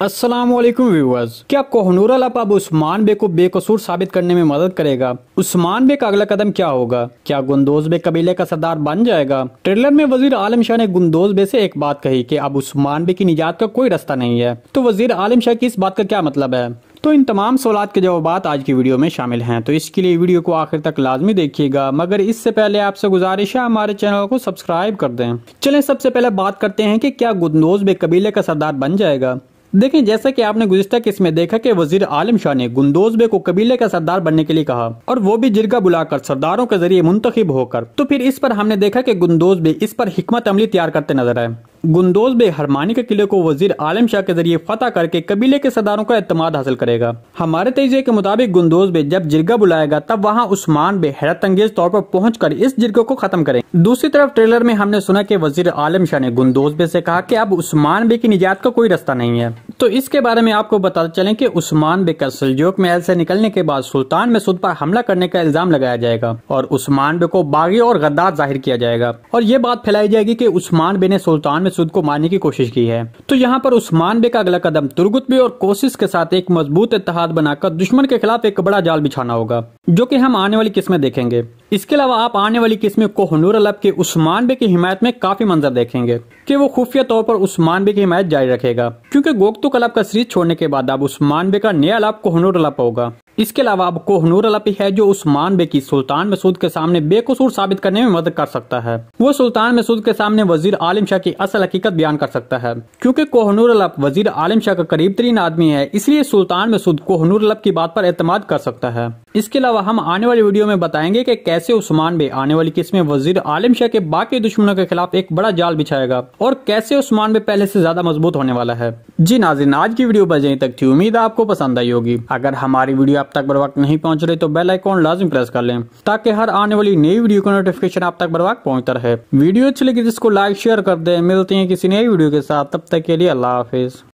Aslam viewers क्या कोहनूर लप अब उस्मान बे को बेकसूर साबित करने में मदद करेगा उस्मान बे का अगला कदम क्या होगा क्या गुंदोज बे कबीले का सरदार बन जाएगा ट्रेलर में वजीर आलम शाह ने गुंदोज बे से एक बात कही कि अब उस्मान बे की निजात का कोई रास्ता नहीं है तो वजीर आलम शाह की इस बात का क्या मतलब है तो इन तमाम सवाल के जवाब आज की वीडियो में शामिल हैं तो इसके लिए वीडियो को आखिर तक लाजमी देखिएगा मगर इससे पहले आपसे गुजारिश है हमारे चैनल को सब्सक्राइब कर दें चलें सबसे पहले बात करते हैं कि क्या गुंदोज बे कबीले का सरदार बन जाएगा देखें जैसा कि आपने गुजशत किस में देखा कि वजीर आलम शाह ने गुंदोज बे को कबीले का सरदार बनने के लिए कहा और वो भी जिरगा बुलाकर सरदारों के जरिए मुंतखब होकर तो फिर इस पर हमने देखा कि गुंदोज बे इस पर हमत अमली तैयार करते नजर आए गुंदोज बे हरमानी के किले को वजीर आलम शाह के जरिए फतह करके कबीले के सरदारों का अतमाद हासिल करेगा हमारे तजिए के मुताबिक गुंदोज बे जब जिरगा बुलाएगा तब वहाँ उस्मान बे हैरत अंगेज तौर पर पहुँच कर इस जिरगे को खत्म करें दूसरी तरफ ट्रेलर में हमने सुना की वजीर आलम शाह ने गुंदोज बे ऐसी कहा की अब उस्मान बे की निजात का कोई रास्ता नहीं है तो इसके बारे में आपको बताते चलें कि उस्मान बेकर सलजोक महल से निकलने के बाद सुल्तान मसूद पर हमला करने का इल्जाम लगाया जाएगा और उस्मान बे को बागी और गद्दार जाहिर किया जाएगा और ये बात फैलाई जाएगी कि उस्मान बे ने सुल्तान मसूद को मारने की कोशिश की है तो यहाँ पर उस्मान बे का अगला कदम तुर्गुत बे और कोशिश के साथ एक मजबूत इतिहाद बनाकर दुश्मन के खिलाफ एक बड़ा जाल बिछाना होगा जो की हम आने वाली किस्में देखेंगे इसके अलावा आप आने वाली किस्म को हनूर अलब के उस्मान बे की हिमायत में काफी मंजर देखेंगे कि वो खुफिया तौर पर उस्मान बे की हिमायत जारी रखेगा क्योंकि गोक्तु कलब का सीरीज छोड़ने के बाद अब उस्मान बे का नया अलब को हनूर अलब होगा इसके अलावा अब कोहनूर अलपी है जो उस्मान बे की सुल्तान मसूद के सामने बेकसूर साबित करने में मदद कर सकता है वो सुल्तान मसूद के सामने वजीर आलिम शाह की असल हकीकत बयान कर सकता है क्योंकि कोहनूर अलप वजीर आलिम शाह का करीब तरीन आदमी है इसलिए सुल्तान मसूद कोहनूर अलब की बात पर एतमाद कर सकता है इसके अलावा हम आने वाली वीडियो में बताएंगे की कैसे उस्मान बे आने वाली किस्म में वजीर आलिम शाह के बाकी दुश्मनों के खिलाफ एक बड़ा जाल बिछाएगा और कैसे उस्मान बे पहले ऐसी ज्यादा मजबूत होने वाला है जी नाजिन आज की वीडियो बजे तक थी उम्मीद आपको पसंद आई होगी अगर हमारी वीडियो आप आप तक बर वक्त नहीं पहुंच रहे तो बेल आइकॉन लाजमी प्रेस कर लें ताकि हर आने वाली नई वीडियो का नोटिफिकेशन आप तक बर वक्त पहुंचता रहे वीडियो अच्छी लगी जिसको लाइक शेयर कर दे मिलते हैं किसी नई वीडियो के साथ तब तक के लिए अल्लाह हाफिज